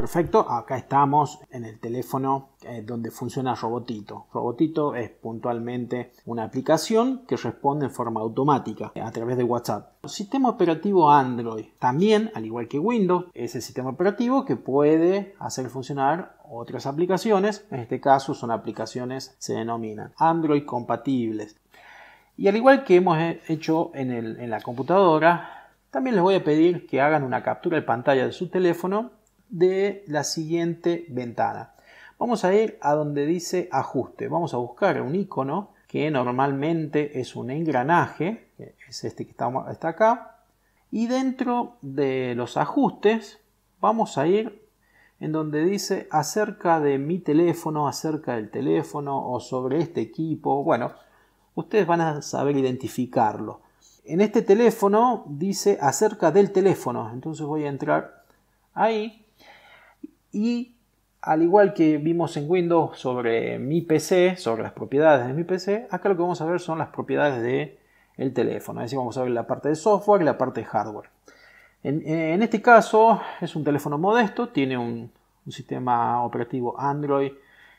perfecto. Acá estamos en el teléfono eh, donde funciona Robotito. Robotito es puntualmente una aplicación que responde en forma automática eh, a través de WhatsApp. El sistema operativo Android también, al igual que Windows, es el sistema operativo que puede hacer funcionar otras aplicaciones. En este caso son aplicaciones, se denominan Android compatibles. Y al igual que hemos eh, hecho en, en la computadora, también les voy a pedir que hagan una captura de pantalla de su teléfono de la siguiente ventana. Vamos a ir a donde dice ajuste. Vamos a buscar un icono que normalmente es un engranaje, que es este que está, está acá. Y dentro de los ajustes vamos a ir en donde dice acerca de mi teléfono, acerca del teléfono o sobre este equipo. Bueno, ustedes van a saber identificarlo. En este teléfono dice acerca del teléfono. Entonces voy a entrar ahí y al igual que vimos en Windows sobre mi PC, sobre las propiedades de mi PC, acá lo que vamos a ver son las propiedades del teléfono. Es decir, vamos a ver la parte de software y la parte de hardware. En, este caso es un teléfono modesto, tiene un, sistema operativo Android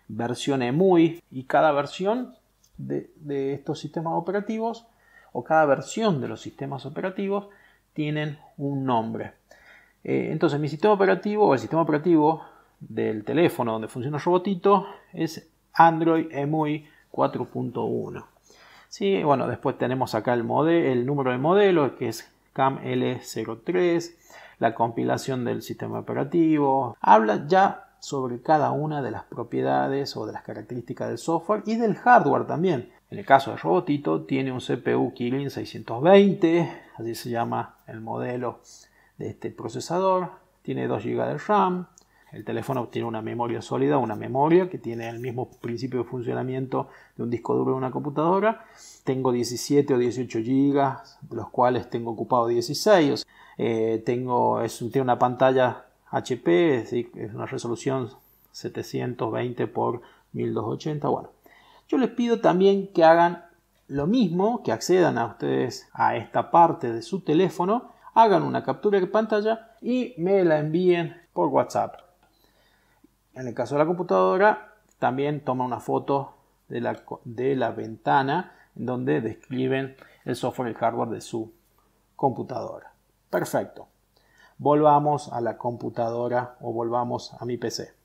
versión EMUI y cada versión de, de estos sistemas operativos o cada versión de los sistemas operativos tienen un nombre. Eh, entonces, mi sistema operativo o el sistema operativo del teléfono donde funciona robotito es Android EMUI 4.1. Sí, bueno, después tenemos acá el, el número de modelo que es CAML03, la compilación del sistema operativo. Habla ya sobre cada una de las propiedades o de las características del software y del hardware también. En el caso de robotito tiene un CPU Kirin 620, así se llama el modelo de este procesador. Tiene 2 GB de RAM. El teléfono tiene una memoria sólida, una memoria que tiene el mismo principio de funcionamiento de un disco duro de una computadora. Tengo 17 o 18 GB... de los cuales tengo ocupado 16. Eh, tengo, tiene una pantalla HP, es, una resolución 720 x 1280. Bueno, yo les pido también que hagan lo mismo, que accedan a ustedes a esta parte de su teléfono hagan una captura de pantalla y me la envíen por WhatsApp. En el caso de la computadora, también toma una foto de la, de la ventana en donde describen el software y el hardware de su computadora. Perfecto. Volvamos a la computadora o volvamos a mi PC.